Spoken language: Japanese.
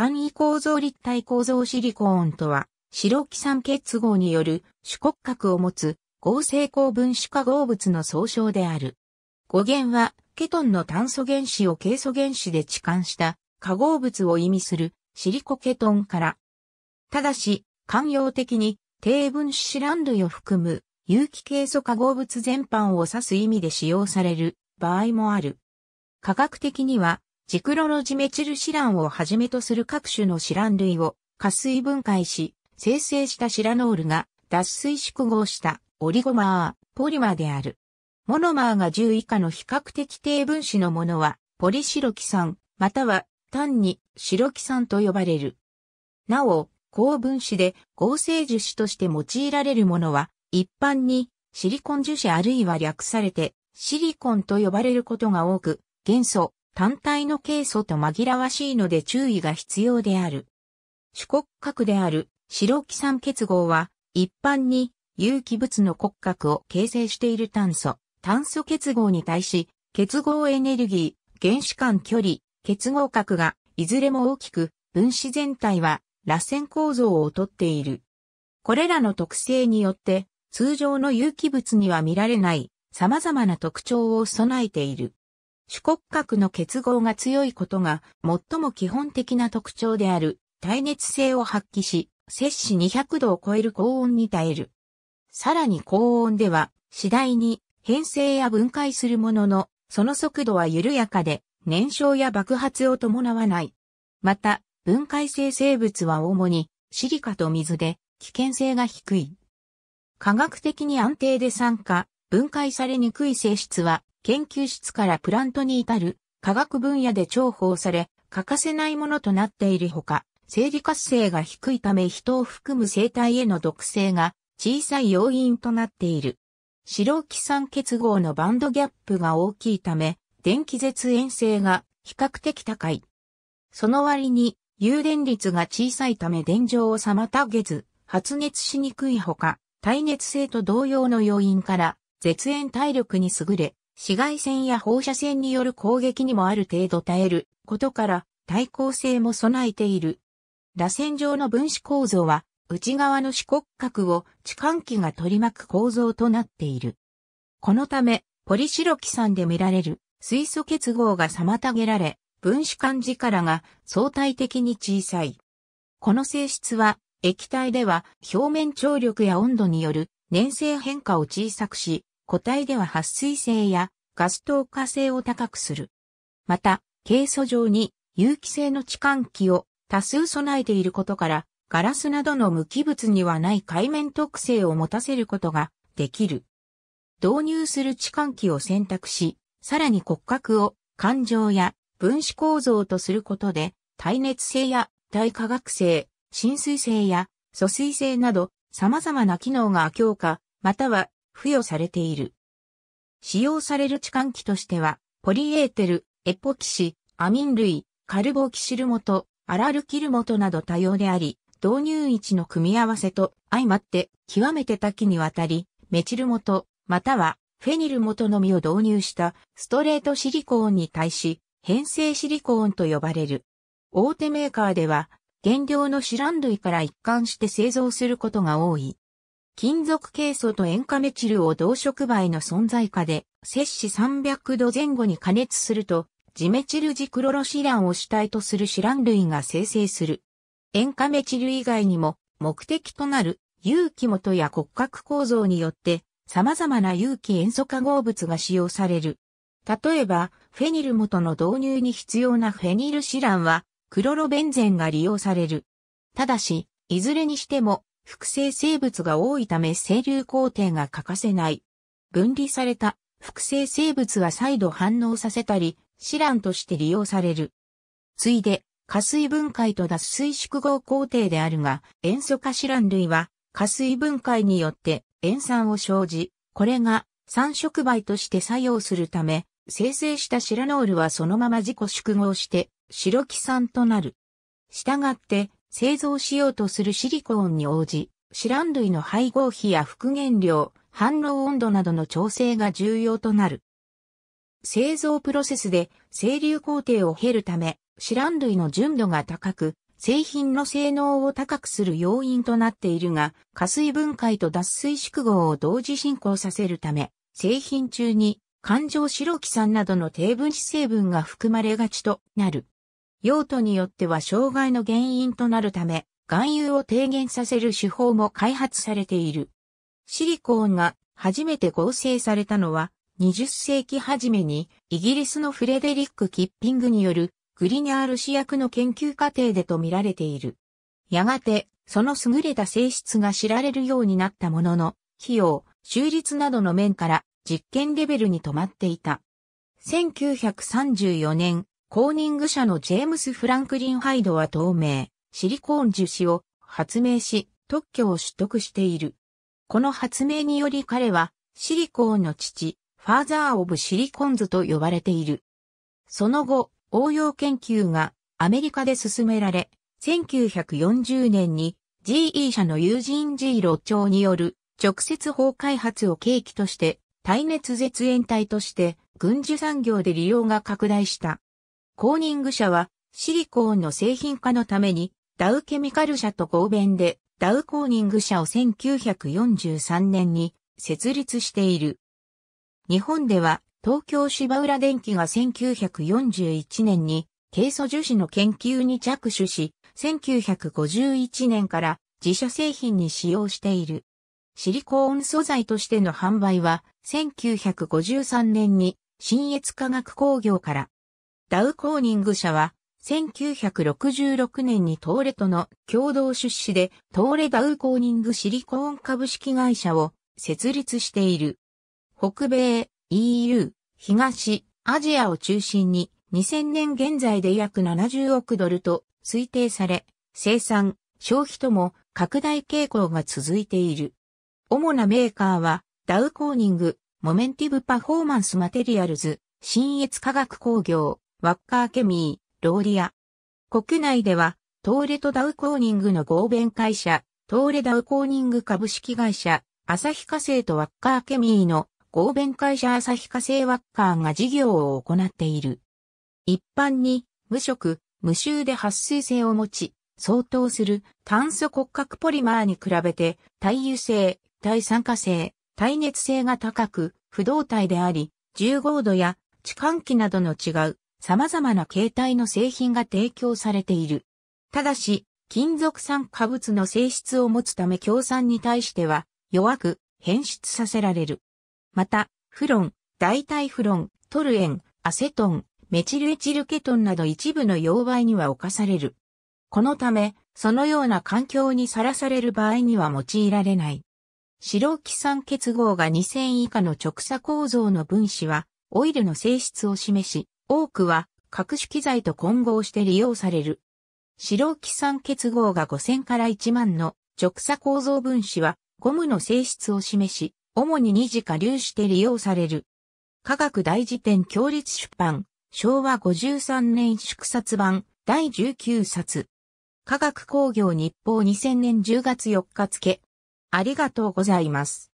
単位構造立体構造シリコーンとは、白基酸結合による主骨格を持つ合成高分子化合物の総称である。語源は、ケトンの炭素原子をケイ素原子で置換した化合物を意味するシリコケトンから。ただし、慣用的に低分子シラン類を含む有機ケイ素化合物全般を指す意味で使用される場合もある。科学的にはジクロロジメチルシランをはじめとする各種のシラン類を加水分解し、生成したシラノールが脱水縮合したオリゴマー、ポリマーである。モノマーが10以下の比較的低分子のものは、ポリシロキ酸、または単にシロキ酸と呼ばれる。なお、高分子で合成樹脂として用いられるものは、一般にシリコン樹脂あるいは略されてシリコンと呼ばれることが多く、元素、単体のケイ素と紛らわしいので注意が必要である。主骨格である白木酸結合は一般に有機物の骨格を形成している炭素、炭素結合に対し結合エネルギー、原子間距離、結合核がいずれも大きく分子全体は螺旋構造をとっている。これらの特性によって通常の有機物には見られない様々な特徴を備えている。主骨格の結合が強いことが最も基本的な特徴である耐熱性を発揮し、摂氏200度を超える高温に耐える。さらに高温では次第に変性や分解するものの、その速度は緩やかで燃焼や爆発を伴わない。また、分解性生物は主にシリカと水で危険性が低い。科学的に安定で酸化、分解されにくい性質は研究室からプラントに至る科学分野で重宝され、欠かせないものとなっているほか、生理活性が低いため人を含む生体への毒性が小さい要因となっている。白基酸結合のバンドギャップが大きいため、電気絶縁性が比較的高い。その割に、誘電率が小さいため電状を妨げず、発熱しにくいほか、耐熱性と同様の要因から、絶縁体力に優れ、紫外線や放射線による攻撃にもある程度耐えることから耐候性も備えている。螺旋状の分子構造は内側の四骨格を置換器が取り巻く構造となっている。このため、ポリシロキ酸で見られる水素結合が妨げられ、分子間力が相対的に小さい。この性質は液体では表面張力や温度による粘性変化を小さくし、固体では撥水性やガス透過性を高くする。また、ケイ素上に有機性の置換器を多数備えていることから、ガラスなどの無機物にはない海面特性を持たせることができる。導入する置換器を選択し、さらに骨格を環状や分子構造とすることで、耐熱性や耐化学性、浸水性や疎水性など様々な機能が強化、または付与されている。使用される置換器としては、ポリエーテル、エポキシ、アミン類、カルボキシル元、アラルキル元など多様であり、導入位置の組み合わせと相まって極めて多岐にわたり、メチル元、またはフェニル元のみを導入したストレートシリコーンに対し、変性シリコーンと呼ばれる。大手メーカーでは、原料のシラン類から一貫して製造することが多い。金属ケイ素と塩化メチルを同触媒の存在下で、摂氏300度前後に加熱すると、ジメチルジクロロシランを主体とするシラン類が生成する。塩化メチル以外にも、目的となる有機元や骨格構造によって、様々な有機塩素化合物が使用される。例えば、フェニル元の導入に必要なフェニルシランは、クロロベンゼンが利用される。ただし、いずれにしても、複製生物が多いため整流工程が欠かせない。分離された複製生物は再度反応させたり、シランとして利用される。ついで、加水分解と脱水縮合工程であるが、塩素化シラン類は、加水分解によって塩酸を生じ、これが酸触媒として作用するため、生成したシラノールはそのまま自己縮合して、白木酸となる。したがって、製造しようとするシリコーンに応じ、シラン類の配合比や復元量、反応温度などの調整が重要となる。製造プロセスで清流工程を経るため、シラン類の純度が高く、製品の性能を高くする要因となっているが、加水分解と脱水縮合を同時進行させるため、製品中に環状白木酸などの低分子成分が含まれがちとなる。用途によっては障害の原因となるため、含有を低減させる手法も開発されている。シリコーンが初めて合成されたのは、20世紀初めにイギリスのフレデリック・キッピングによるグリニャール試薬の研究過程でと見られている。やがて、その優れた性質が知られるようになったものの、費用、収率などの面から実験レベルに止まっていた。1934年、コーニング社のジェームス・フランクリン・ハイドは透明、シリコーン樹脂を発明し、特許を取得している。この発明により彼は、シリコーンの父、ファーザー・オブ・シリコンズと呼ばれている。その後、応用研究がアメリカで進められ、1940年に GE 社のユージン・ジーロ長による直接法開発を契機として、耐熱絶縁体として軍需産業で利用が拡大した。コーニング社はシリコーンの製品化のためにダウケミカル社と合弁でダウコーニング社を1943年に設立している。日本では東京芝浦電機が1941年にケ素樹脂の研究に着手し、1951年から自社製品に使用している。シリコーン素材としての販売は1953年に新越化学工業からダウ・コーニング社は、1966年に東レとの共同出資で、東レダウ・コーニングシリコーン株式会社を設立している。北米、EU、東、アジアを中心に、2000年現在で約70億ドルと推定され、生産、消費とも拡大傾向が続いている。主なメーカーは、ダウ・コーニング、モメンティブ・パフォーマンス・マテリアルズ、新越化学工業、ワッカーケミー、ローリア。国内では、トーレとダウコーニングの合弁会社、トーレダウコーニング株式会社、アサヒ化成とワッカーケミーの合弁会社アサヒ化成ワッカーが事業を行っている。一般に、無色、無臭で撥水性を持ち、相当する炭素骨格ポリマーに比べて、耐油性、耐酸化性、耐熱性が高く、不動体であり、15度や置換気などの違う様々な形態の製品が提供されている。ただし、金属酸化物の性質を持つため強酸に対しては弱く変質させられる。また、フロン、代替フロン、トルエン、アセトン、メチルエチルケトンなど一部の溶媒には侵される。このため、そのような環境にさらされる場合には用いられない。白基酸結合が2000以下の直鎖構造の分子は、オイルの性質を示し、多くは各種機材と混合して利用される。白基酸結合が5000から1万の直鎖構造分子はゴムの性質を示し、主に二次下流して利用される。科学大辞典強立出版、昭和53年縮冊版第19冊。科学工業日報2000年10月4日付。ありがとうございます。